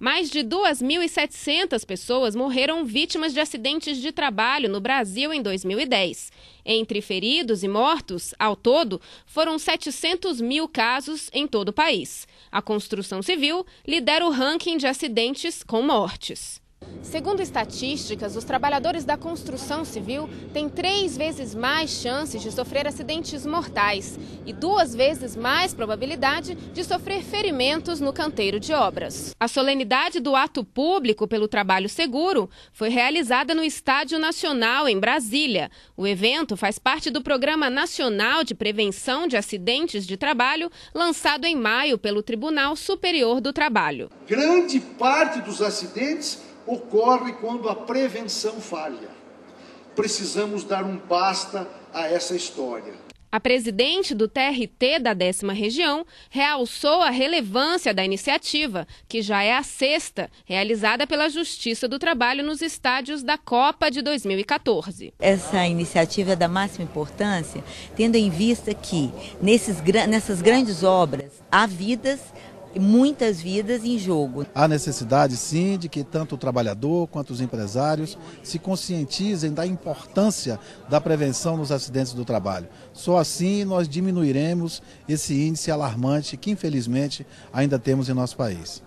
Mais de 2.700 pessoas morreram vítimas de acidentes de trabalho no Brasil em 2010. Entre feridos e mortos, ao todo, foram 700 mil casos em todo o país. A construção civil lidera o ranking de acidentes com mortes. Segundo estatísticas, os trabalhadores da construção civil têm três vezes mais chances de sofrer acidentes mortais e duas vezes mais probabilidade de sofrer ferimentos no canteiro de obras. A solenidade do ato público pelo trabalho seguro foi realizada no Estádio Nacional, em Brasília. O evento faz parte do Programa Nacional de Prevenção de Acidentes de Trabalho, lançado em maio pelo Tribunal Superior do Trabalho. Grande parte dos acidentes ocorre quando a prevenção falha. Precisamos dar um basta a essa história. A presidente do TRT da décima região realçou a relevância da iniciativa, que já é a sexta realizada pela Justiça do Trabalho nos estádios da Copa de 2014. Essa iniciativa é da máxima importância, tendo em vista que nesses, nessas grandes obras há vidas, muitas vidas em jogo. Há necessidade, sim, de que tanto o trabalhador quanto os empresários se conscientizem da importância da prevenção nos acidentes do trabalho. Só assim nós diminuiremos esse índice alarmante que, infelizmente, ainda temos em nosso país.